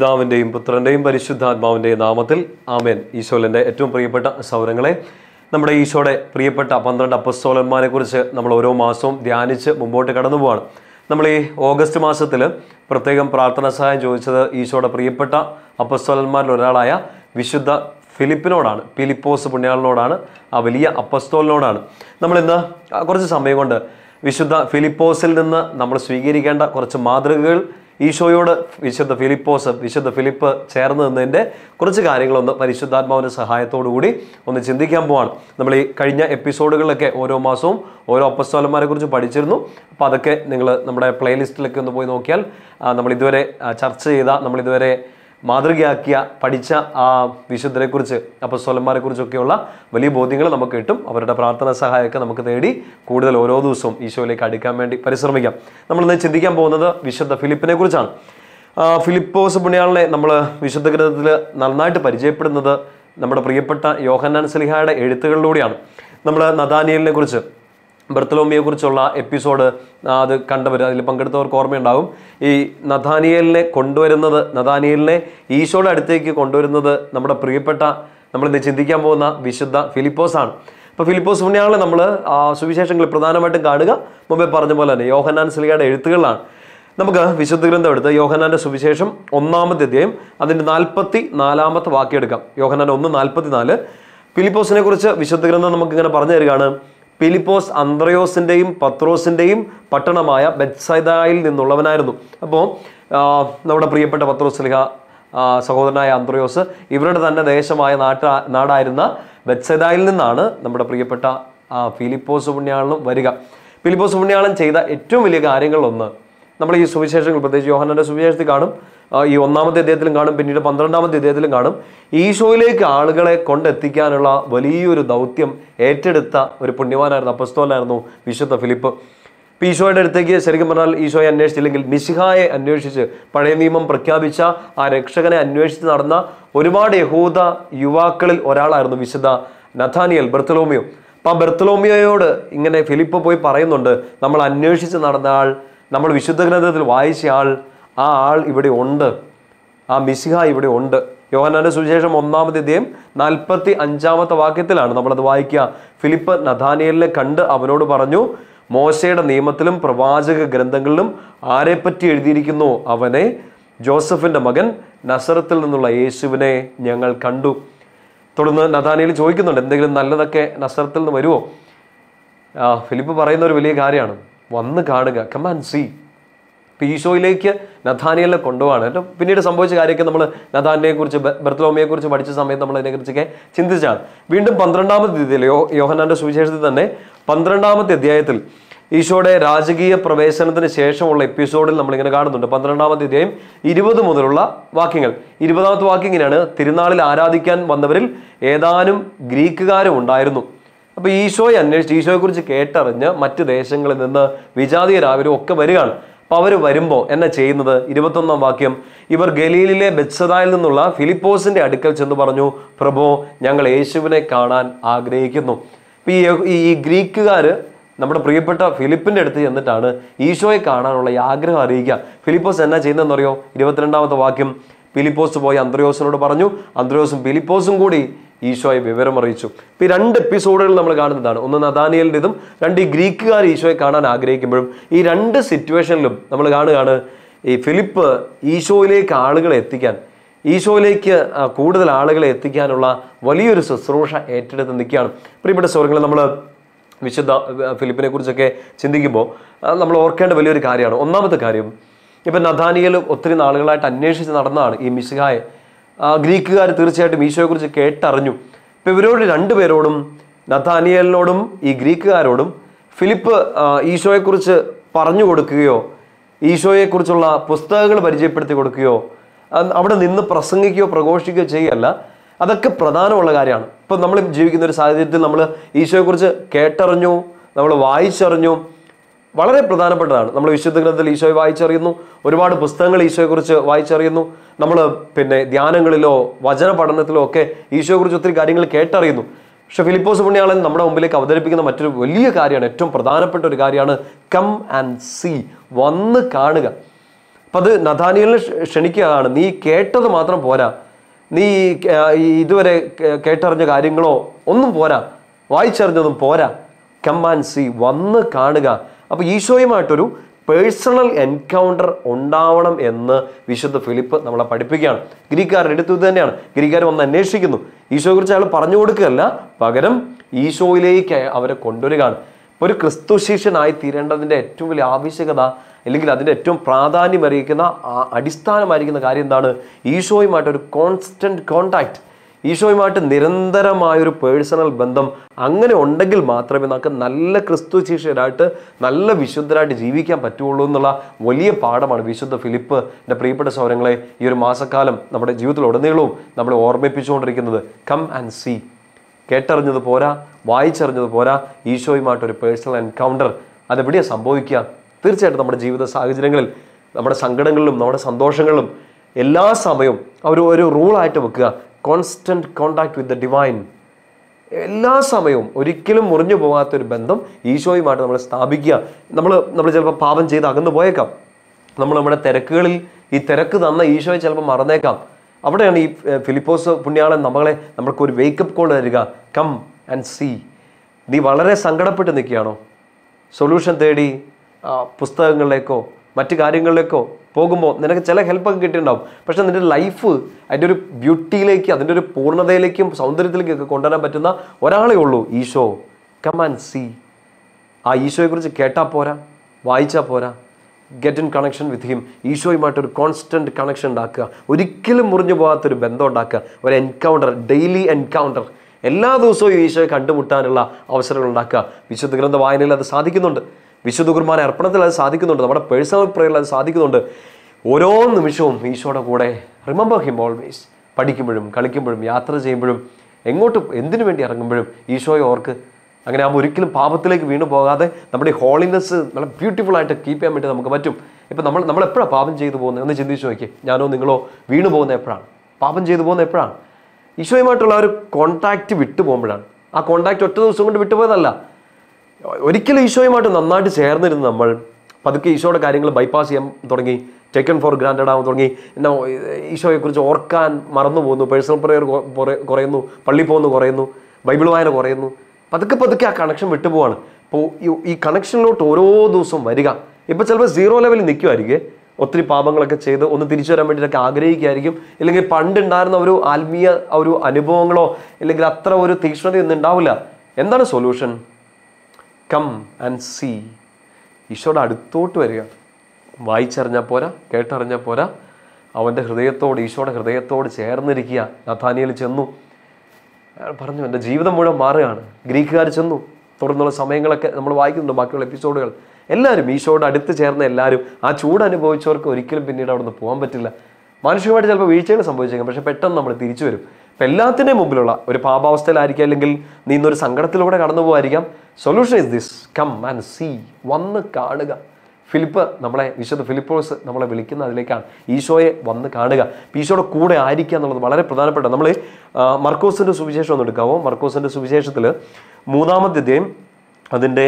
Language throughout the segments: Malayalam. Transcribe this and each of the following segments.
പിതാവിൻ്റെയും പുത്രൻ്റെയും പരിശുദ്ധാത്മാവിൻ്റെയും നാമത്തിൽ ആമേൻ ഈശോലിൻ്റെ ഏറ്റവും പ്രിയപ്പെട്ട സൗരങ്ങളെ നമ്മുടെ ഈശോയുടെ പ്രിയപ്പെട്ട പന്ത്രണ്ട് അപ്പസ്തോലന്മാരെ കുറിച്ച് നമ്മൾ ഓരോ മാസവും ധ്യാനിച്ച് മുമ്പോട്ട് കടന്നു പോവാണ് നമ്മൾ ഈ ഓഗസ്റ്റ് മാസത്തിൽ പ്രത്യേകം പ്രാർത്ഥനാ സഹായം ചോദിച്ചത് ഈശോയുടെ പ്രിയപ്പെട്ട അപ്പസ്തോലന്മാരിൽ ഒരാളായ വിശുദ്ധ ഫിലിപ്പിനോടാണ് ഫിലിപ്പോസ് പുണ്യാളിനോടാണ് ആ വലിയ അപ്പസ്തോലിനോടാണ് നമ്മളിന്ന് കുറച്ച് സമയം കൊണ്ട് വിശുദ്ധ ഫിലിപ്പോസിൽ നിന്ന് നമ്മൾ സ്വീകരിക്കേണ്ട കുറച്ച് മാതൃകകൾ ഈശോയോട് വിശുദ്ധ ഫിലിപ്പോസ് വിശുദ്ധ ഫിലിപ്പ് ചേർന്ന് നിന്നതിൻ്റെ കുറച്ച് കാര്യങ്ങളൊന്ന് പരിശുദ്ധാത്മാവിൻ്റെ സഹായത്തോടുകൂടി ഒന്ന് ചിന്തിക്കാൻ പോവാണ് നമ്മൾ ഈ കഴിഞ്ഞ എപ്പിസോഡുകളിലൊക്കെ ഓരോ മാസവും ഓരോ അപ്പസ്തോലന്മാരെ കുറിച്ച് പഠിച്ചിരുന്നു അപ്പോൾ അതൊക്കെ നിങ്ങൾ നമ്മുടെ പ്ലേലിസ്റ്റിലൊക്കെ ഒന്ന് പോയി നോക്കിയാൽ നമ്മൾ ഇതുവരെ ചർച്ച ചെയ്ത നമ്മളിതുവരെ മാതൃകയാക്കിയ പഠിച്ച ആ വിശുദ്ധരെക്കുറിച്ച് കുറിച്ചൊക്കെയുള്ള വലിയ ബോധ്യങ്ങൾ നമുക്ക് കിട്ടും അവരുടെ പ്രാർത്ഥന സഹായമൊക്കെ നമുക്ക് തേടി കൂടുതൽ ഓരോ ദിവസവും ഈശോയിലേക്ക് അടുക്കാൻ വേണ്ടി പരിശ്രമിക്കാം നമ്മളിന്ന് ചിന്തിക്കാൻ പോകുന്നത് വിശുദ്ധ ഫിലിപ്പിനെ കുറിച്ചാണ് ഫിലിപ്പോസ് പുണ്യാളിനെ നമ്മൾ വിശുദ്ധ ഗ്രന്ഥത്തിൽ നന്നായിട്ട് പരിചയപ്പെടുന്നത് നമ്മുടെ പ്രിയപ്പെട്ട യോഹന്നാൻ സലിഹായുടെ എഴുത്തുകളിലൂടെയാണ് നമ്മൾ നദാനിയലിനെ കുറിച്ച് ബർത്തലോമിയെ കുറിച്ചുള്ള എപ്പിസോഡ് അത് കണ്ടവർ അതിൽ പങ്കെടുത്തവർക്ക് ഓർമ്മയുണ്ടാവും ഈ നഥാനിയലിനെ കൊണ്ടുവരുന്നത് നഥാനിയലിനെ ഈശോയുടെ അടുത്തേക്ക് കൊണ്ടുവരുന്നത് നമ്മുടെ പ്രിയപ്പെട്ട നമ്മളിന്ന് ചിന്തിക്കാൻ പോകുന്ന വിശുദ്ധ ഫിലിപ്പോസാണ് അപ്പോൾ ഫിലിപ്പോസ് പുണ്യാളെ നമ്മൾ സുവിശേഷങ്ങൾ പ്രധാനമായിട്ടും കാണുക മുമ്പേ പറഞ്ഞ പോലെ തന്നെ യോഹനാൻ സിലിയുടെ എഴുത്തുകളാണ് നമുക്ക് വിശുദ്ധ ഗ്രന്ഥം എടുത്ത് യോഹനാന്റെ സുവിശേഷം ഒന്നാമത്തെ അധ്യായം അതിൻ്റെ നാൽപ്പത്തി നാലാമത്തെ വാക്കിയെടുക്കാം യോഹനാൻ ഒന്ന് നാൽപ്പത്തി നാല് ഫിലിപ്പോസിനെ കുറിച്ച് വിശുദ്ധ ഗ്രന്ഥം നമുക്ക് ഇങ്ങനെ പറഞ്ഞു തരികയാണ് ഫിലിപ്പോസ് അന്ത്രയോസിൻ്റെയും പത്രോസിൻ്റെയും പട്ടണമായ ബെത്സൈതായിൽ നിന്നുള്ളവനായിരുന്നു അപ്പോൾ നമ്മുടെ പ്രിയപ്പെട്ട പത്രോസ്ലിഹ സഹോദരനായ അന്ത്രയോസ് ഇവരുടെ തന്നെ ദേശമായ നാട്ട നാടായിരുന്ന ബെത്സൈതായിൽ നിന്നാണ് നമ്മുടെ പ്രിയപ്പെട്ട ഫിലിപ്പോസ് പുണ്യാളനും വരിക ഫിലിപ്പോസ് പുണ്യാളൻ ചെയ്ത ഏറ്റവും വലിയ കാര്യങ്ങളൊന്ന് നമ്മൾ ഈ സുവിശേഷങ്ങൾ പ്രത്യേകിച്ച് യോഹനന്റെ സുവിശേഷത്തിൽ കാണും ഈ ഒന്നാമത്തെ അദ്ദേഹത്തിലും കാണും പിന്നീട് പന്ത്രണ്ടാമത്തെ അദ്ദേഹത്തിലും കാണും ഈശോയിലേക്ക് ആളുകളെ കൊണ്ടെത്തിക്കാനുള്ള വലിയൊരു ദൗത്യം ഏറ്റെടുത്ത ഒരു പുണ്യവാനായിരുന്നു അപ്പസ്തോലായിരുന്നു വിശുദ്ധ ഫിലിപ്പ് ഇപ്പം ഈശോയുടെ അടുത്തേക്ക് ശരിക്കും പറഞ്ഞാൽ ഈശോയെ അന്വേഷിച്ചില്ലെങ്കിൽ മിശിഹായെ അന്വേഷിച്ച് പഴയ നിയമം പ്രഖ്യാപിച്ച ആ രക്ഷകനെ അന്വേഷിച്ച് നടന്ന ഒരുപാട് യഹൂദ യുവാക്കളിൽ ഒരാളായിരുന്നു വിശുദ്ധ നഥാനിയൽ ബെർത്തലോമിയോ അപ്പം ആ ബെർത്തലോമിയോയോട് ഇങ്ങനെ ഫിലിപ്പ് പോയി പറയുന്നുണ്ട് നമ്മൾ അന്വേഷിച്ച് നടന്ന ആൾ നമ്മൾ വിശുദ്ധ ഗ്രന്ഥത്തിൽ വായിച്ച ആൾ ആ ആൾ ഇവിടെ ഉണ്ട് ആ മിസിഹ ഇവിടെ ഉണ്ട് യോഹനാന്റെ സുവിശേഷം ഒന്നാമത്തെ ഇദ്ദേഹം നാൽപ്പത്തി അഞ്ചാമത്തെ വാക്യത്തിലാണ് നമ്മളത് വായിക്കുക ഫിലിപ്പ് നഥാനിയലിനെ കണ്ട് അവനോട് പറഞ്ഞു മോശയുടെ നിയമത്തിലും പ്രവാചക ഗ്രന്ഥങ്ങളിലും ആരെപ്പറ്റി എഴുതിയിരിക്കുന്നു അവനെ ജോസഫിൻ്റെ മകൻ നസറത്തിൽ നിന്നുള്ള യേശുവിനെ ഞങ്ങൾ കണ്ടു തുടർന്ന് നഥാനിയിൽ ചോദിക്കുന്നുണ്ട് എന്തെങ്കിലും നല്ലതൊക്കെ നസറത്തിൽ നിന്ന് വരുമോ ഫിലിപ്പ് പറയുന്ന ഒരു വലിയ കാര്യമാണ് വന്ന് കാണുക കമാൻ സി ഇപ്പം ഈശോയിലേക്ക് നഥാനിയെല്ലാം കൊണ്ടുപോകാണ് അല്ല പിന്നീട് സംഭവിച്ച കാര്യമൊക്കെ നമ്മൾ നഥാനിയെക്കുറിച്ച് കുറിച്ച് പഠിച്ച സമയത്ത് നമ്മൾ അതിനെക്കുറിച്ചൊക്കെ ചിന്തിച്ചാണ് വീണ്ടും പന്ത്രണ്ടാമത്തെ തീയതിയിൽ യോ യോഹനാന്റെ സുവിശേഷത്തിൽ തന്നെ പന്ത്രണ്ടാമത്തെ അധ്യായത്തിൽ ഈശോയുടെ രാജകീയ പ്രവേശനത്തിന് ശേഷമുള്ള എപ്പിസോഡിൽ നമ്മളിങ്ങനെ കാണുന്നുണ്ട് പന്ത്രണ്ടാമത്തെ അധ്യായം ഇരുപത് മുതലുള്ള വാക്യങ്ങൾ ഇരുപതാമത്തെ വാക്യം ഇങ്ങനെയാണ് തിരുനാളിൽ ആരാധിക്കാൻ വന്നവരിൽ ഏതാനും ഗ്രീക്കുകാരും ഉണ്ടായിരുന്നു അപ്പോൾ ഈശോയെ അന്വേഷിച്ച് ഈശോയെക്കുറിച്ച് കേട്ടറിഞ്ഞ് മറ്റ് ദേശങ്ങളിൽ നിന്ന് വിജാതീയരാവരും ഒക്കെ വരികയാണ് അപ്പോൾ അവർ വരുമ്പോൾ എന്നാ ചെയ്യുന്നത് ഇരുപത്തൊന്നാം വാക്യം ഇവർ ഗലീലിലെ ബെത്സതായിൽ നിന്നുള്ള ഫിലിപ്പോസിൻ്റെ അടുക്കൽ ചെന്ന് പറഞ്ഞു പ്രഭോ ഞങ്ങൾ യേശുവിനെ കാണാൻ ആഗ്രഹിക്കുന്നു അപ്പോൾ ഈ ഈ ഗ്രീക്കുകാർ നമ്മുടെ പ്രിയപ്പെട്ട ഫിലിപ്പിൻ്റെ അടുത്ത് ചെന്നിട്ടാണ് ഈശോയെ കാണാനുള്ള ഈ ആഗ്രഹം അറിയിക്കുക ഫിലിപ്പോസ് എന്നാ ചെയ്യുന്നതെന്നറിയോ ഇരുപത്തിരണ്ടാമത്തെ വാക്യം ഫിലിപ്പോസ് പോയി അന്ത്രയോസിനോട് പറഞ്ഞു അന്ത്രയോസും ഫിലിപ്പോസും കൂടി ഈശോയെ വിവരം അറിയിച്ചു ഇപ്പം ഈ രണ്ട് എപ്പിസോഡുകൾ നമ്മൾ കാണുന്നതാണ് ഒന്ന് നദാനിയലിൻ്റെതും രണ്ട് ഈ ഗ്രീക്കുകാർ ഈശോയെ കാണാൻ ആഗ്രഹിക്കുമ്പോഴും ഈ രണ്ട് സിറ്റുവേഷനിലും നമ്മൾ കാണുകയാണ് ഈ ഫിലിപ്പ് ഈശോയിലേക്ക് ആളുകളെ എത്തിക്കാൻ ഈശോയിലേക്ക് കൂടുതൽ ആളുകളെ എത്തിക്കാനുള്ള വലിയൊരു ശുശ്രൂഷ ഏറ്റെടുത്ത് നിൽക്കുകയാണ് പ്രിയപ്പെട്ട സുഹൃത്തുക്കളെ നമ്മൾ വിശുദ്ധ ഫിലിപ്പിനെ കുറിച്ചൊക്കെ ചിന്തിക്കുമ്പോൾ നമ്മൾ ഓർക്കേണ്ട വലിയൊരു കാര്യമാണ് ഒന്നാമത്തെ കാര്യം ഇപ്പം നദാനിയൽ ഒത്തിരി നാളുകളായിട്ട് അന്വേഷിച്ച് നടന്നതാണ് ഈ മിശിഹായെ ഗ്രീക്കുകാർ തീർച്ചയായിട്ടും ഈശോയെക്കുറിച്ച് കേട്ടറിഞ്ഞു ഇപ്പം ഇവരോട് രണ്ടുപേരോടും നഥാനിയലിനോടും ഈ ഗ്രീക്കുകാരോടും ഫിലിപ്പ് ഈശോയെക്കുറിച്ച് പറഞ്ഞു കൊടുക്കുകയോ ഈശോയെക്കുറിച്ചുള്ള പുസ്തകങ്ങൾ പരിചയപ്പെടുത്തി കൊടുക്കുകയോ അവിടെ നിന്ന് പ്രസംഗിക്കുകയോ പ്രഘോഷിക്കുകയോ ചെയ്യല്ല അതൊക്കെ പ്രധാനമുള്ള കാര്യമാണ് ഇപ്പം നമ്മൾ ജീവിക്കുന്ന ഒരു സാഹചര്യത്തിൽ നമ്മൾ ഈശോയെക്കുറിച്ച് കേട്ടറിഞ്ഞു നമ്മൾ വായിച്ചറിഞ്ഞു വളരെ പ്രധാനപ്പെട്ടതാണ് നമ്മൾ വിശുദ്ധ ഗ്രന്ഥത്തിൽ ഈശോയെ വായിച്ചറിയുന്നു ഒരുപാട് പുസ്തകങ്ങൾ ഈശോയെക്കുറിച്ച് വായിച്ചറിയുന്നു നമ്മൾ പിന്നെ ധ്യാനങ്ങളിലോ വചന പഠനത്തിലോ ഒക്കെ ഈശോയെക്കുറിച്ച് ഒത്തിരി കാര്യങ്ങൾ കേട്ടറിയുന്നു പക്ഷെ ഫിലിപ്പോസ് പുണ്യാളൻ നമ്മുടെ മുമ്പിലേക്ക് അവതരിപ്പിക്കുന്ന മറ്റൊരു വലിയ കാര്യമാണ് ഏറ്റവും പ്രധാനപ്പെട്ട ഒരു കാര്യമാണ് കം ആൻഡ് സി വന്ന് കാണുക അപ്പം അത് നഥാനിയലിന് ക്ഷണിക്കുകയാണ് നീ കേട്ടത് മാത്രം പോരാ നീ ഇതുവരെ കേട്ടറിഞ്ഞ കാര്യങ്ങളോ ഒന്നും പോരാ വായിച്ചറിഞ്ഞതും പോരാ കം ആൻഡ് സി വന്ന് കാണുക അപ്പോൾ ഈശോയുമായിട്ടൊരു പേഴ്സണൽ എൻകൗണ്ടർ ഉണ്ടാവണം എന്ന് വിശുദ്ധ ഫിലിപ്പ് നമ്മളെ പഠിപ്പിക്കുകയാണ് ഗ്രീക്കാരൻ എടുത്തു തന്നെയാണ് ഗ്രീക്കാർ വന്ന് അന്വേഷിക്കുന്നു കുറിച്ച് അയാൾ പറഞ്ഞു കൊടുക്കുകയല്ല പകരം ഈശോയിലേക്ക് അവരെ കൊണ്ടുവരികയാണ് ഇപ്പോൾ ഒരു ക്രിസ്തു ശിഷ്യനായി തീരേണ്ടതിൻ്റെ ഏറ്റവും വലിയ ആവശ്യകത അല്ലെങ്കിൽ അതിൻ്റെ ഏറ്റവും പ്രാധാന്യമറിയിക്കുന്ന അടിസ്ഥാനമായിരിക്കുന്ന കാര്യം എന്താണ് ഈശോയുമായിട്ടൊരു കോൺസ്റ്റൻറ്റ് കോണ്ടാക്റ്റ് ഈശോയുമായിട്ട് നിരന്തരമായ ഒരു പേഴ്സണൽ ബന്ധം അങ്ങനെ ഉണ്ടെങ്കിൽ മാത്രമേ നമുക്ക് നല്ല ക്രിസ്തു ശിഷ്യരായിട്ട് നല്ല വിശുദ്ധരായിട്ട് ജീവിക്കാൻ പറ്റുള്ളൂ എന്നുള്ള വലിയ പാഠമാണ് വിശുദ്ധ ഫിലിപ്പ് എൻ്റെ പ്രിയപ്പെട്ട സൗരങ്ങളെ ഈ ഒരു മാസക്കാലം നമ്മുടെ ജീവിതത്തിൽ ഉടനീളവും നമ്മളെ ഓർമ്മിപ്പിച്ചുകൊണ്ടിരിക്കുന്നത് കം ആൻഡ് സീ കേട്ടറിഞ്ഞത് പോരാ വായിച്ചറിഞ്ഞത് പോരാ ഈശോയുമായിട്ടൊരു പേഴ്സണൽ എൻകൗണ്ടർ അതെവിടെയാ സംഭവിക്കുക തീർച്ചയായിട്ടും നമ്മുടെ ജീവിത സാഹചര്യങ്ങളിൽ നമ്മുടെ സങ്കടങ്ങളിലും നമ്മുടെ സന്തോഷങ്ങളിലും എല്ലാ സമയവും അവർ ഒരു റൂളായിട്ട് വെക്കുക constant contact with the divine എല്ലാ സമയവും ഒരിക്കലും മുറിഞ്ഞു പോകാത്തൊരു ബന്ധം ഈശോയുമായിട്ട് നമ്മൾ സ്ഥാപിക്കുക നമ്മൾ നമ്മൾ ചിലപ്പോൾ പാപം ചെയ്ത് അകന്നു പോയേക്കാം നമ്മൾ നമ്മുടെ തിരക്കുകളിൽ ഈ തിരക്ക് തന്ന ഈശോയെ ചിലപ്പോൾ മറന്നേക്കാം അവിടെയാണ് ഈ ഫിലിപ്പോസ് പുണ്യാളൻ നമ്മളെ നമ്മൾക്ക് ഒരു വേക്കപ്പ് കോൾ തരിക കം ആൻഡ് സി നീ വളരെ സങ്കടപ്പെട്ട് നിൽക്കുകയാണോ സൊല്യൂഷൻ തേടി പുസ്തകങ്ങളിലേക്കോ മറ്റു കാര്യങ്ങളിലേക്കോ പോകുമ്പോൾ നിനക്ക് ചില ഹെൽപ്പൊക്കെ കിട്ടിയിട്ടുണ്ടാവും പക്ഷേ നിൻ്റെ ലൈഫ് അതിൻ്റെ ഒരു ബ്യൂട്ടിയിലേക്ക് അതിൻ്റെ ഒരു പൂർണ്ണതയിലേക്കും ഒക്കെ കൊണ്ടുവരാൻ പറ്റുന്ന ഒരാളേ ഉള്ളൂ ഈശോ ആൻഡ് സീ ആ ഈശോയെക്കുറിച്ച് കേട്ടാൽ പോരാ വായിച്ചാൽ പോരാ get in connection with him ഈശോയുമായിട്ടൊരു കോൺസ്റ്റൻറ്റ് കണക്ഷൻ ഉണ്ടാക്കുക ഒരിക്കലും മുറിഞ്ഞു പോകാത്തൊരു ബന്ധം ഉണ്ടാക്കുക ഒരു എൻകൗണ്ടർ ഡെയിലി എൻകൗണ്ടർ എല്ലാ ദിവസവും ഈശോയെ കണ്ടുമുട്ടാനുള്ള അവസരങ്ങൾ ഉണ്ടാക്കുക വിശുദ്ധ ഗ്രന്ഥ വായനയിൽ അത് സാധിക്കുന്നുണ്ട് വിശുദ്ധ കുർബാന അർപ്പണത്തിൽ അത് സാധിക്കുന്നുണ്ട് നമ്മുടെ പേഴ്സണൽ പ്രേയറിൽ അത് സാധിക്കുന്നുണ്ട് ഓരോ നിമിഷവും ഈശോയുടെ കൂടെ റിമെമ്പർ ഹിം ഓൾവേസ് പഠിക്കുമ്പോഴും കളിക്കുമ്പോഴും യാത്ര ചെയ്യുമ്പോഴും എങ്ങോട്ട് എന്തിനു വേണ്ടി ഇറങ്ങുമ്പോഴും ഈശോയെ ഓർക്ക് അങ്ങനെ ആകുമ്പോൾ ഒരിക്കലും പാപത്തിലേക്ക് വീണു പോകാതെ നമ്മുടെ ഹോളിനെസ് നല്ല ബ്യൂട്ടിഫുൾ ആയിട്ട് കീപ്പ് ചെയ്യാൻ വേണ്ടി നമുക്ക് പറ്റും ഇപ്പം നമ്മൾ നമ്മൾ എപ്പോഴാണ് പാപം ചെയ്തു പോകുന്നത് എന്ന് ചിന്തിച്ച് നോക്കി ഞാനോ നിങ്ങളോ വീണു പോകുന്ന എപ്പോഴാണ് പാപം ചെയ്തു പോകുന്ന എപ്പോഴാണ് ഈശോയുമായിട്ടുള്ള ഒരു കോൺടാക്റ്റ് വിട്ടു പോകുമ്പോഴാണ് ആ കോൺടാക്റ്റ് ഒറ്റ ദിവസം കൊണ്ട് വിട്ടുപോയതല്ല ഒരിക്കലും ഈശോയുമായിട്ട് നന്നായിട്ട് ചേർന്നിരുന്ന് നമ്മൾ പതുക്കെ ഈശോയുടെ കാര്യങ്ങൾ ബൈപ്പാസ് ചെയ്യാൻ തുടങ്ങി ടേക്കൺ ഫോർ ഗ്രാൻഡഡ് ആവാൻ തുടങ്ങി എന്നാ ഈശോയെക്കുറിച്ച് ഓർക്കാൻ മറന്നു പോകുന്നു പേഴ്സണൽ പ്രെയർ കുറയുന്നു പള്ളി പോകുന്നു കുറയുന്നു ബൈബിൾ വായന കുറയുന്നു പതുക്കെ പതുക്കെ ആ കണക്ഷൻ വിട്ടുപോവാണ് അപ്പോൾ ഈ കണക്ഷനിലോട്ട് ഓരോ ദിവസവും വരിക ഇപ്പോൾ ചിലപ്പോൾ സീറോ ലെവലിൽ നിൽക്കുമായിരിക്കും ഒത്തിരി പാപങ്ങളൊക്കെ ചെയ്ത് ഒന്ന് തിരിച്ചു വരാൻ വേണ്ടിയിട്ടൊക്കെ ആഗ്രഹിക്കുകയായിരിക്കും ഇല്ലെങ്കിൽ പണ്ടുണ്ടായിരുന്ന ഒരു ആത്മീയ ഒരു അനുഭവങ്ങളോ ഇല്ലെങ്കിൽ അത്ര ഒരു തീക്ഷ്ണതയൊന്നും ഉണ്ടാവില്ല എന്താണ് സൊല്യൂഷൻ കം ആൻഡ് സീ ഈശോയുടെ അടുത്തോട്ട് വരിക വായിച്ചറിഞ്ഞാൽ പോരാ കേട്ടറിഞ്ഞാൽ പോരാ അവൻ്റെ ഹൃദയത്തോട് ഈശോയുടെ ഹൃദയത്തോട് ചേർന്നിരിക്കുക നഥാനിയൽ ചെന്നു അയാൾ പറഞ്ഞു എൻ്റെ ജീവിതം മുഴുവൻ മാറുകയാണ് ഗ്രീക്കുകാർ ചെന്നു തുടർന്നുള്ള സമയങ്ങളൊക്കെ നമ്മൾ വായിക്കുന്നുണ്ട് ബാക്കിയുള്ള എപ്പിസോഡുകൾ എല്ലാവരും ഈശോയുടെ അടുത്ത് ചേർന്ന എല്ലാവരും ആ ചൂട് അനുഭവിച്ചവർക്ക് ഒരിക്കലും പിന്നീട് അവിടെ നിന്ന് പോകാൻ പറ്റില്ല മാനുഷികമായിട്ട് ചിലപ്പോൾ വീഴ്ചകൾ സംഭവിച്ചേക്കാം പക്ഷേ പെട്ടെന്ന് നമ്മൾ തിരിച്ചു വരും അപ്പം എല്ലാത്തിൻ്റെയും മുമ്പിലുള്ള ഒരു പാപാവസ്ഥയിലായിരിക്കാം അല്ലെങ്കിൽ നീ ഇന്നൊരു സങ്കടത്തിലൂടെ കടന്നു പോകായിരിക്കാം solution is this come and see വന്ന് കാണുക ഫിലിപ്പ് നമ്മളെ വിശുദ്ധ ഫിലിപ്പോസ് നമ്മളെ വിളിക്കുന്ന അതിലേക്കാണ് ഈശോയെ വന്ന് കാണുക ഈശോയുടെ കൂടെ ആയിരിക്കുക എന്നുള്ളത് വളരെ പ്രധാനപ്പെട്ട നമ്മൾ മർക്കോസിൻ്റെ സുവിശേഷം ഒന്ന് എടുക്കാവോ മർക്കോസിൻ്റെ സുവിശേഷത്തിൽ മൂന്നാമത്തെ അധ്യായം അതിൻ്റെ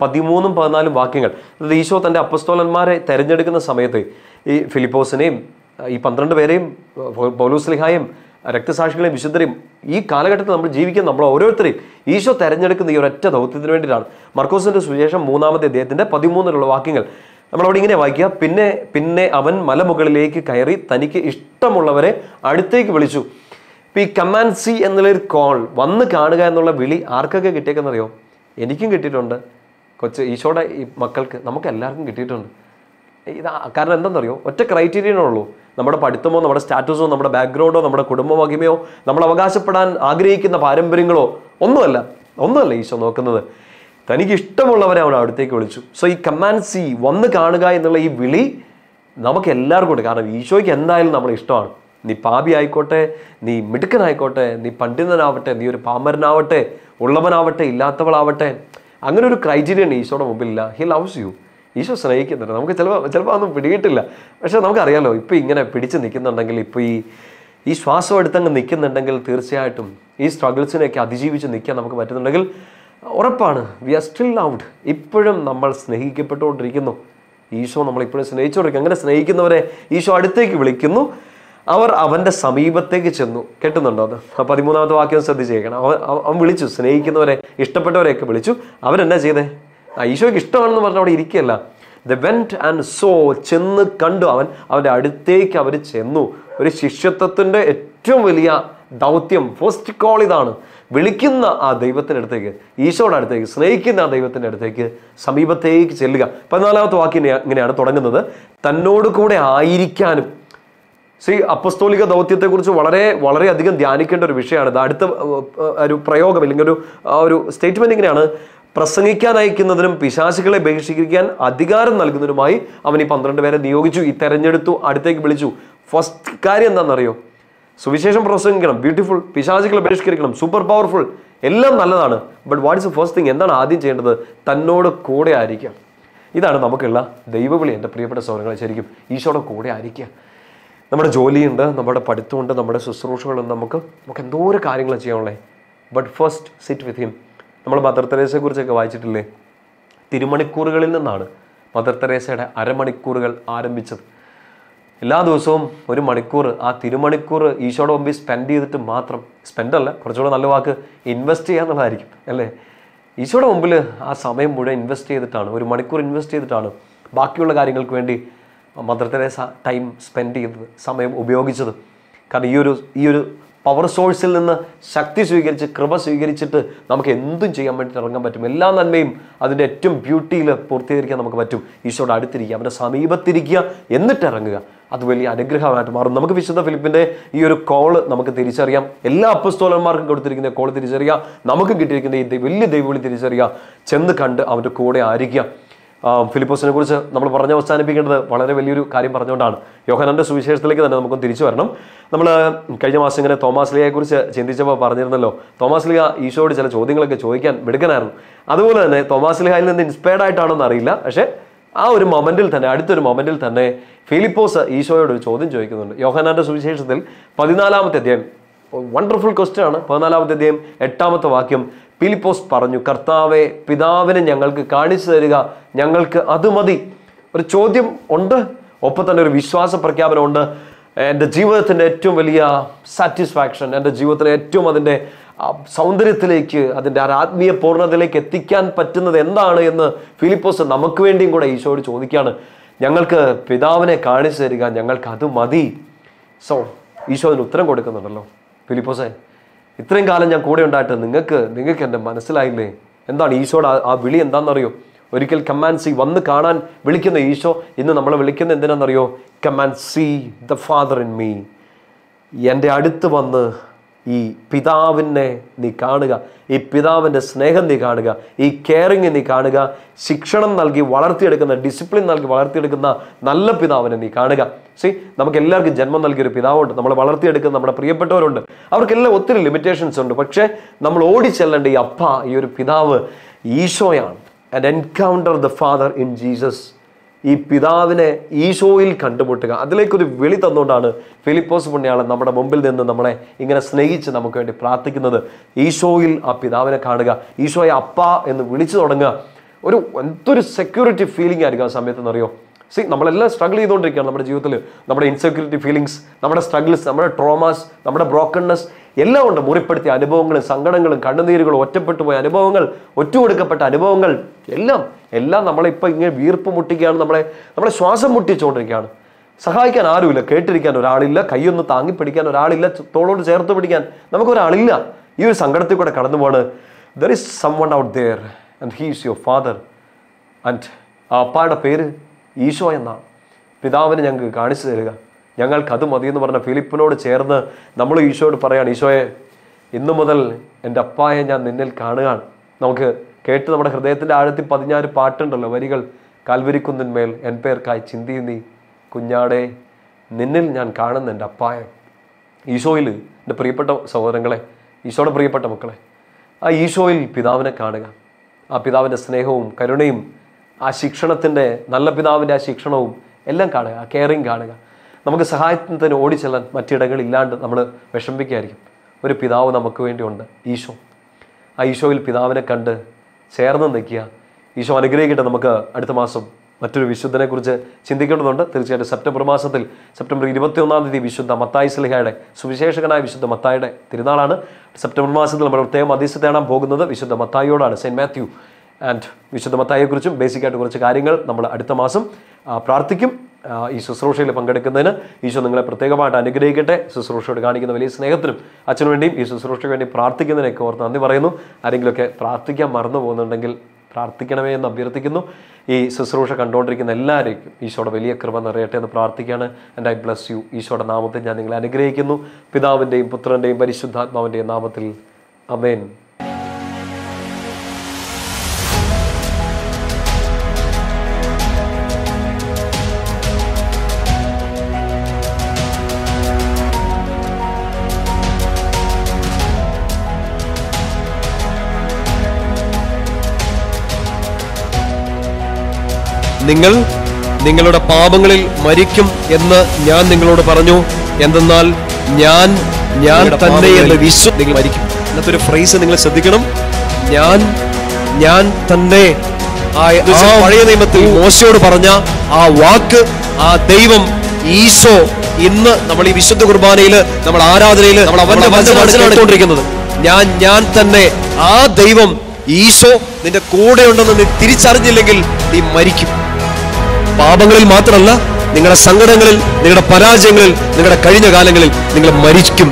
പതിമൂന്നും പതിനാലും വാക്യങ്ങൾ അതായത് ഈശോ തൻ്റെ അപ്പസ്തോലന്മാരെ തിരഞ്ഞെടുക്കുന്ന സമയത്ത് ഈ ഫിലിപ്പോസിനെയും ഈ പന്ത്രണ്ട് പേരെയും പൗലൂസ്ലിഹായും രക്തസാക്ഷികളെയും വിശുദ്ധരെയും ഈ കാലഘട്ടത്തിൽ നമ്മൾ ജീവിക്കുന്ന നമ്മൾ ഓരോരുത്തരെയും ഈശോ തെരഞ്ഞെടുക്കുന്ന ഈ ഒരൊറ്റ ദൗത്യത്തിന് വേണ്ടിയിട്ടാണ് മർക്കോസിന്റെ സുവിശേഷം മൂന്നാമത്തെ അദ്ദേഹത്തിന്റെ പതിമൂന്നിലുള്ള വാക്യങ്ങൾ നമ്മളവിടെ ഇങ്ങനെ വായിക്കുക പിന്നെ പിന്നെ അവൻ മലമുകളിലേക്ക് കയറി തനിക്ക് ഇഷ്ടമുള്ളവരെ അടുത്തേക്ക് വിളിച്ചു ഇപ്പം ഈ കമാൻഡ് എന്നുള്ളൊരു കോൾ വന്ന് കാണുക എന്നുള്ള വിളി ആർക്കൊക്കെ കിട്ടിയേക്കെന്നറിയോ എനിക്കും കിട്ടിയിട്ടുണ്ട് കൊച്ച് ഈശോയുടെ ഈ മക്കൾക്ക് നമുക്ക് എല്ലാവർക്കും കിട്ടിയിട്ടുണ്ട് ഇത് കാരണം എന്തെന്നറിയോ ഒറ്റ ഉള്ളൂ നമ്മുടെ പഠിത്തമോ നമ്മുടെ സ്റ്റാറ്റസോ നമ്മുടെ ബാക്ക്ഗ്രൗണ്ടോ നമ്മുടെ കുടുംബ മഹിമയോ നമ്മൾ അവകാശപ്പെടാൻ ആഗ്രഹിക്കുന്ന പാരമ്പര്യങ്ങളോ ഒന്നുമല്ല ഒന്നുമല്ല ഈശോ നോക്കുന്നത് തനിക്ക് ഇഷ്ടമുള്ളവരെ അവൻ അടുത്തേക്ക് വിളിച്ചു സോ ഈ കമാൻഡ് സി വന്ന് കാണുക എന്നുള്ള ഈ വിളി നമുക്ക് എല്ലാവർക്കും ഉണ്ട് കാരണം ഈശോയ്ക്ക് എന്തായാലും നമ്മളെ ഇഷ്ടമാണ് നീ പാപി ആയിക്കോട്ടെ നീ മിടുക്കനായിക്കോട്ടെ നീ പണ്ഡിതനാവട്ടെ നീ ഒരു പാമരനാവട്ടെ ഉള്ളവനാവട്ടെ ഇല്ലാത്തവളാവട്ടെ അങ്ങനെ ഒരു ക്രൈറ്റീരിയൻ ഈശോയുടെ മുമ്പിലില്ല ഹി ലവ്സ് യു ഈശോ സ്നേഹിക്കുന്നുണ്ട് നമുക്ക് ചിലപ്പോൾ ചിലപ്പോൾ ഒന്നും പിടിയിട്ടില്ല പക്ഷേ നമുക്കറിയാമല്ലോ ഇപ്പോൾ ഇങ്ങനെ പിടിച്ച് നിൽക്കുന്നുണ്ടെങ്കിൽ ഇപ്പോൾ ഈ ഈ ശ്വാസം എടുത്തങ്ങ് നിൽക്കുന്നുണ്ടെങ്കിൽ തീർച്ചയായിട്ടും ഈ സ്ട്രഗിൾസിനെയൊക്കെ അതിജീവിച്ച് നിൽക്കാൻ നമുക്ക് പറ്റുന്നുണ്ടെങ്കിൽ ഉറപ്പാണ് വി ആർ സ്റ്റിൽ ലൗഡ് ഇപ്പോഴും നമ്മൾ സ്നേഹിക്കപ്പെട്ടുകൊണ്ടിരിക്കുന്നു ഈശോ നമ്മളിപ്പോഴും സ്നേഹിച്ചുകൊണ്ടിരിക്കും അങ്ങനെ സ്നേഹിക്കുന്നവരെ ഈശോ അടുത്തേക്ക് വിളിക്കുന്നു അവർ അവൻ്റെ സമീപത്തേക്ക് ചെന്നു കേട്ടുന്നുണ്ടോ അത് ആ പതിമൂന്നാമത്തെ വാക്യം ശ്രദ്ധിച്ചേക്കണം അവൻ അവൻ വിളിച്ചു സ്നേഹിക്കുന്നവരെ ഇഷ്ടപ്പെട്ടവരെയൊക്കെ വിളിച്ചു അവരെന്നാ ചെയ്തേ ആ ഈശോയ്ക്ക് ഇഷ്ടമാണെന്ന് പറഞ്ഞ അവിടെ ഇരിക്കുകയല്ല ദ വെൻറ്റ് ആൻഡ് സോ ചെന്ന് കണ്ടു അവൻ അവൻ്റെ അടുത്തേക്ക് അവർ ചെന്നു ഒരു ശിഷ്യത്വത്തിൻ്റെ ഏറ്റവും വലിയ ദൗത്യം ഫസ്റ്റ് കോൾ ഇതാണ് വിളിക്കുന്ന ആ ദൈവത്തിൻ്റെ അടുത്തേക്ക് ഈശോയുടെ അടുത്തേക്ക് സ്നേഹിക്കുന്ന ആ ദൈവത്തിൻ്റെ അടുത്തേക്ക് സമീപത്തേക്ക് ചെല്ലുക പതിനാലാമത്തെ വാക്കിനെ ഇങ്ങനെയാണ് തുടങ്ങുന്നത് തന്നോട് കൂടെ ആയിരിക്കാനും ശ്രീ അപ്പസ്തോലിക ദൗത്യത്തെക്കുറിച്ച് വളരെ വളരെയധികം ധ്യാനിക്കേണ്ട ഒരു വിഷയമാണ് ഇത് അടുത്ത ഒരു പ്രയോഗം അല്ലെങ്കിൽ ഒരു ഒരു സ്റ്റേറ്റ്മെൻറ്റ് ഇങ്ങനെയാണ് പ്രസംഗിക്കാൻ അയക്കുന്നതിനും പിശാശികളെ ബഹിഷ്കരിക്കാൻ അധികാരം നൽകുന്നതിനുമായി അവൻ ഈ പന്ത്രണ്ട് പേരെ നിയോഗിച്ചു ഈ തെരഞ്ഞെടുത്തു അടുത്തേക്ക് വിളിച്ചു ഫസ്റ്റ് കാര്യം എന്താണെന്നറിയോ സുവിശേഷം പ്രസംഗിക്കണം ബ്യൂട്ടിഫുൾ പിശാചുകളെ ബഹിഷ്കരിക്കണം സൂപ്പർ പവർഫുൾ എല്ലാം നല്ലതാണ് but what is first thing എന്താണ് ആദ്യം ചെയ്യേണ്ടത് തന്നോട് കൂടെ ആയിരിക്കാം ഇതാണ് നമുക്കുള്ള ദൈവവിളി എൻ്റെ പ്രിയപ്പെട്ട സൗരങ്ങളെ ശരിക്കും ഈശോടെ കൂടെ ആയിരിക്കുക നമ്മുടെ ജോലിയുണ്ട് നമ്മുടെ പഠിത്തമുണ്ട് നമ്മുടെ ശുശ്രൂഷകളുണ്ട് നമുക്ക് നമുക്ക് എന്തോ ഒരു കാര്യങ്ങൾ ചെയ്യാനുള്ളത് but first sit with him നമ്മൾ മദർ തെരേസയെക്കുറിച്ചൊക്കെ വായിച്ചിട്ടില്ലേ തിരുമണിക്കൂറുകളിൽ നിന്നാണ് മദർ തെരേസയുടെ അരമണിക്കൂറുകൾ ആരംഭിച്ചത് എല്ലാ ദിവസവും ഒരു മണിക്കൂർ ആ തിരുമണിക്കൂർ ഈശോയുടെ മുമ്പിൽ സ്പെൻഡ് ചെയ്തിട്ട് മാത്രം സ്പെൻഡ് അല്ല കുറച്ചുകൂടെ നല്ല വാക്ക് ഇൻവെസ്റ്റ് ചെയ്യുക എന്നുള്ളതായിരിക്കും അല്ലേ ഈശോയുടെ മുമ്പിൽ ആ സമയം മുഴുവൻ ഇൻവെസ്റ്റ് ചെയ്തിട്ടാണ് ഒരു മണിക്കൂർ ഇൻവെസ്റ്റ് ചെയ്തിട്ടാണ് ബാക്കിയുള്ള കാര്യങ്ങൾക്ക് വേണ്ടി മദർ തെരേസ ടൈം സ്പെൻഡ് ചെയ്തത് സമയം ഉപയോഗിച്ചത് കാരണം ഈ ഒരു ഈ ഒരു പവർ സോഴ്സിൽ നിന്ന് ശക്തി സ്വീകരിച്ച് കൃപ സ്വീകരിച്ചിട്ട് നമുക്ക് എന്തും ചെയ്യാൻ വേണ്ടി ഇറങ്ങാൻ പറ്റും എല്ലാ നന്മയും അതിൻ്റെ ഏറ്റവും ബ്യൂട്ടിയിൽ പൂർത്തീകരിക്കാൻ നമുക്ക് പറ്റും ഈശോയുടെ അടുത്തിരിക്കുക അവരുടെ സമീപത്തിരിക്കുക എന്നിട്ട് ഇറങ്ങുക അത് വലിയ അനുഗ്രഹമായിട്ട് മാറും നമുക്ക് വിശുദ്ധ ഫിലിപ്പിൻ്റെ ഈ ഒരു കോള് നമുക്ക് തിരിച്ചറിയാം എല്ലാ അപ്പസ്തോലന്മാർക്കും കൊടുത്തിരിക്കുന്ന കോള് തിരിച്ചറിയാം നമുക്കും കിട്ടിയിരിക്കുന്ന ഈ വലിയ ദൈവവിളി തിരിച്ചറിയുക ചെന്ന് കണ്ട് അവൻ്റെ കൂടെ ആയിരിക്കുക ഫിലിപ്പോസിനെ കുറിച്ച് നമ്മൾ പറഞ്ഞ് അവസാനിപ്പിക്കേണ്ടത് വളരെ വലിയൊരു കാര്യം പറഞ്ഞുകൊണ്ടാണ് യോഹനന്റെ സുവിശേഷത്തിലേക്ക് തന്നെ നമുക്കൊന്ന് തിരിച്ചു വരണം നമ്മൾ കഴിഞ്ഞ മാസം ഇങ്ങനെ തോമാസ് കുറിച്ച് ചിന്തിച്ചപ്പോൾ പറഞ്ഞിരുന്നല്ലോ തോമസ് ലിയ ഈശോയോട് ചില ചോദ്യങ്ങളൊക്കെ ചോദിക്കാൻ മിടുക്കനായിരുന്നു അതുപോലെ തന്നെ തോമാസ് ലിഹായിൽ നിന്ന് ഇൻസ്പയർഡ് ആയിട്ടാണോ അറിയില്ല പക്ഷേ ആ ഒരു മൊമെന്റിൽ തന്നെ അടുത്തൊരു മൊമെന്റിൽ തന്നെ ഫിലിപ്പോസ് ഈശോയോട് ഒരു ചോദ്യം ചോദിക്കുന്നുണ്ട് യോഹനാന്റെ സുവിശേഷത്തിൽ പതിനാലാമത്തെ അധ്യായം വണ്ടർഫുൾ ക്വസ്റ്റ്യൻ ആണ് പതിനാലാമത്തെ അധ്യായം എട്ടാമത്തെ വാക്യം പീലിപ്പോസ് പറഞ്ഞു കർത്താവെ പിതാവിനെ ഞങ്ങൾക്ക് കാണിച്ചു തരിക ഞങ്ങൾക്ക് അത് മതി ഒരു ചോദ്യം ഉണ്ട് ഒപ്പം തന്നെ ഒരു വിശ്വാസ പ്രഖ്യാപനമുണ്ട് എൻ്റെ ജീവിതത്തിൻ്റെ ഏറ്റവും വലിയ സാറ്റിസ്ഫാക്ഷൻ എൻ്റെ ജീവിതത്തിലെ ഏറ്റവും അതിൻ്റെ സൗന്ദര്യത്തിലേക്ക് അതിൻ്റെ ആത്മീയ പൂർണ്ണതയിലേക്ക് എത്തിക്കാൻ പറ്റുന്നത് എന്താണ് എന്ന് ഫിലിപ്പോസ് നമുക്ക് വേണ്ടിയും കൂടെ ഈശോയോട് ചോദിക്കുകയാണ് ഞങ്ങൾക്ക് പിതാവിനെ കാണിച്ചു തരിക ഞങ്ങൾക്ക് അത് മതി സോ ഈശോ അതിന് ഉത്തരം കൊടുക്കുന്നുണ്ടല്ലോ ഫിലിപ്പോസേ ഇത്രയും കാലം ഞാൻ കൂടെ ഉണ്ടായിട്ട് നിങ്ങൾക്ക് നിങ്ങൾക്ക് എൻ്റെ മനസ്സിലായില്ലേ എന്താണ് ഈശോയുടെ ആ വിളി എന്താണെന്നറിയോ ഒരിക്കൽ കമാൻഡ് സി വന്ന് കാണാൻ വിളിക്കുന്ന ഈശോ ഇന്ന് നമ്മളെ വിളിക്കുന്ന എന്തിനാണെന്നറിയോ come and see the father in me എൻ്റെ അടുത്ത് വന്ന് ഈ പിതാവിനെ നീ കാണുക ഈ പിതാവിൻ്റെ സ്നേഹം നീ കാണുക ഈ കെയറിങ് നീ കാണുക ശിക്ഷണം നൽകി വളർത്തിയെടുക്കുന്ന ഡിസിപ്ലിൻ നൽകി വളർത്തിയെടുക്കുന്ന നല്ല പിതാവിനെ നീ കാണുക സി നമുക്ക് എല്ലാവർക്കും ജന്മം നൽകിയൊരു പിതാവുണ്ട് നമ്മളെ വളർത്തിയെടുക്കുന്ന നമ്മുടെ പ്രിയപ്പെട്ടവരുണ്ട് അവർക്കെല്ലാം ഒത്തിരി ലിമിറ്റേഷൻസ് ഉണ്ട് പക്ഷേ നമ്മൾ ഓടി ചെല്ലേണ്ട ഈ അപ്പ ഈ ഒരു പിതാവ് ഈശോയാണ് and encounter the father in Jesus ഈ പിതാവിനെ ഈശോയിൽ കണ്ടുമുട്ടുക അതിലേക്കൊരു വിളി തന്നുകൊണ്ടാണ് ഫിലിപ്പോസ് പുണ്യാളൻ നമ്മുടെ മുമ്പിൽ നിന്ന് നമ്മളെ ഇങ്ങനെ സ്നേഹിച്ച് നമുക്ക് വേണ്ടി പ്രാർത്ഥിക്കുന്നത് ഈശോയിൽ ആ പിതാവിനെ കാണുക ഈശോയെ അപ്പ എന്ന് വിളിച്ചു തുടങ്ങുക ഒരു എന്തൊരു സെക്യൂരിറ്റി ഫീലിംഗ് ആയിരിക്കും ആ സമയത്ത് എന്നറിയോ സി നമ്മളെല്ലാം സ്ട്രഗിൾ ചെയ്തുകൊണ്ടിരിക്കുകയാണ് നമ്മുടെ ജീവിതത്തിൽ നമ്മുടെ ഇൻസെക്യൂരിറ്റി ഫീലിങ്സ് നമ്മുടെ സ്ട്രഗിൾസ് നമ്മുടെ ട്രോമാസ് നമ്മുടെ ബ്രോക്കൺനെസ് എല്ലാം ഉണ്ട് മുറിപ്പെടുത്തിയ അനുഭവങ്ങളും സങ്കടങ്ങളും കണ്ണുനീരുകളും ഒറ്റപ്പെട്ടു പോയ അനുഭവങ്ങൾ ഒറ്റുകൊടുക്കപ്പെട്ട അനുഭവങ്ങൾ എല്ലാം എല്ലാം നമ്മളിപ്പോൾ ഇങ്ങനെ വീർപ്പ് മുട്ടിക്കുകയാണ് നമ്മളെ നമ്മളെ ശ്വാസം മുട്ടിച്ചുകൊണ്ടിരിക്കുകയാണ് സഹായിക്കാൻ ആരുമില്ല കേട്ടിരിക്കാൻ ഒരാളില്ല കൈയൊന്ന് താങ്ങി പിടിക്കാൻ ഒരാളില്ല തോളോട് ചേർത്ത് പിടിക്കാൻ നമുക്കൊരാളില്ല ഈ ഒരു സങ്കടത്തിൽ കൂടെ കടന്നു പോണ് there is someone out there and he is your father and ആ അപ്പായുടെ പേര് ഈശോ എന്നാണ് പിതാവിന് ഞങ്ങൾക്ക് കാണിച്ചു തരിക ഞങ്ങൾക്കത് അത് മതി എന്ന് പറഞ്ഞ ഫിലിപ്പിനോട് ചേർന്ന് നമ്മൾ ഈശോയോട് പറയാണ് ഈശോയെ ഇന്നു മുതൽ എൻ്റെ അപ്പായെ ഞാൻ നിന്നിൽ കാണുകയാണ് നമുക്ക് കേട്ട് നമ്മുടെ ഹൃദയത്തിൻ്റെ ആഴത്തിൽ പതിഞ്ഞാറ് പാട്ടുണ്ടല്ലോ വരികൾ കാൽവരിക്കുന്നിന്മേൽ എൻ പേർക്കായി ചിന്തി നീ കുഞ്ഞാടെ നിന്നിൽ ഞാൻ കാണുന്ന എൻ്റെ അപ്പായ ഈശോയിൽ എൻ്റെ പ്രിയപ്പെട്ട സഹോദരങ്ങളെ ഈശോയുടെ പ്രിയപ്പെട്ട മക്കളെ ആ ഈശോയിൽ പിതാവിനെ കാണുക ആ പിതാവിൻ്റെ സ്നേഹവും കരുണയും ആ ശിക്ഷണത്തിൻ്റെ നല്ല പിതാവിൻ്റെ ആ ശിക്ഷണവും എല്ലാം കാണുക ആ കെയറിങ് കാണുക നമുക്ക് സഹായത്തിന് ഓടി ചെല്ലാൻ മറ്റിടങ്ങളില്ലാണ്ട് നമ്മൾ വിഷമിക്കുകയായിരിക്കും ഒരു പിതാവ് നമുക്ക് വേണ്ടിയുണ്ട് ഈശോ ആ ഈശോയിൽ പിതാവിനെ കണ്ട് ചേർന്ന് നിൽക്കുക ഈശോ അനുഗ്രഹിക്കട്ടെ നമുക്ക് അടുത്ത മാസം മറ്റൊരു വിശുദ്ധനെക്കുറിച്ച് ചിന്തിക്കേണ്ടതുണ്ട് തീർച്ചയായിട്ടും സെപ്റ്റംബർ മാസത്തിൽ സെപ്റ്റംബർ ഇരുപത്തിയൊന്നാം തീയതി വിശുദ്ധ മത്തായി സ്ലിഹയുടെ സുവിശേഷകനായ വിശുദ്ധ മത്തായുടെ തിരുനാളാണ് സെപ്റ്റംബർ മാസത്തിൽ നമ്മൾ പ്രത്യേകം അതിഥി തേടാൻ പോകുന്നത് വിശുദ്ധ മത്തായിയോടാണ് സെയിൻറ്റ് മാത്യു ആൻഡ് വിശുദ്ധ മത്തായിയെക്കുറിച്ചും ബേസിക്കായിട്ട് കുറച്ച് കാര്യങ്ങൾ നമ്മൾ അടുത്ത മാസം പ്രാർത്ഥിക്കും ഈ ശുശ്രൂഷയിൽ പങ്കെടുക്കുന്നതിന് ഈശോ നിങ്ങളെ പ്രത്യേകമായിട്ട് അനുഗ്രഹിക്കട്ടെ ശുശ്രൂഷയോട് കാണിക്കുന്ന വലിയ സ്നേഹത്തിനും അച്ഛനു വേണ്ടിയും ഈ ശുശ്രൂഷയ്ക്ക് വേണ്ടി പ്രാർത്ഥിക്കുന്നതിനൊക്കെ ഓർത്ത് നന്ദി പറയുന്നു ആരെങ്കിലുമൊക്കെ പ്രാർത്ഥിക്കാൻ മറന്നു പോകുന്നുണ്ടെങ്കിൽ പ്രാർത്ഥിക്കണമേ എന്ന് അഭ്യർത്ഥിക്കുന്നു ഈ ശുശ്രൂഷ കണ്ടുകൊണ്ടിരിക്കുന്ന എല്ലാവരെയും ഈശോയുടെ വലിയ കൃപ നിറയട്ടെ എന്ന് പ്രാർത്ഥിക്കുകയാണ് ആൻഡ് ഐ ബ്ലസ് യു ഈശോയുടെ നാമത്തിൽ ഞാൻ നിങ്ങളെ അനുഗ്രഹിക്കുന്നു പിതാവിൻ്റെയും പുത്രൻ്റെയും പരിശുദ്ധാത്മാവിൻ്റെയും നാമത്തിൽ അമേൻ നിങ്ങൾ നിങ്ങളുടെ പാപങ്ങളിൽ മരിക്കും എന്ന് ഞാൻ നിങ്ങളോട് പറഞ്ഞു എന്തെന്നാൽ ഞാൻ ഞാൻ തന്നെ എന്ന് വിശ്വ നിങ്ങൾ മരിക്കും ഇന്നത്തെ ഒരു ഫ്രേസ് നിങ്ങൾ ശ്രദ്ധിക്കണം ഞാൻ ഞാൻ തന്നെ പഴയ നിയമത്തിൽ മോശയോട് പറഞ്ഞ ആ വാക്ക് ആ ദൈവം ഈശോ ഇന്ന് നമ്മൾ ഈ വിശുദ്ധ കുർബാനയിൽ നമ്മൾ ആരാധനയിൽ നമ്മൾ അവന്റെ മനസ്സിലാക്കിക്കൊണ്ടിരിക്കുന്നത് ഞാൻ ഞാൻ തന്നെ ആ ദൈവം ഈശോ നിന്റെ കൂടെ ഉണ്ടെന്ന് നീ തിരിച്ചറിഞ്ഞില്ലെങ്കിൽ നീ മരിക്കും പാപങ്ങളിൽ മാത്രമല്ല നിങ്ങളുടെ സങ്കടങ്ങളിൽ നിങ്ങളുടെ പരാജയങ്ങളിൽ നിങ്ങളുടെ കഴിഞ്ഞ കാലങ്ങളിൽ നിങ്ങൾ മരിക്കും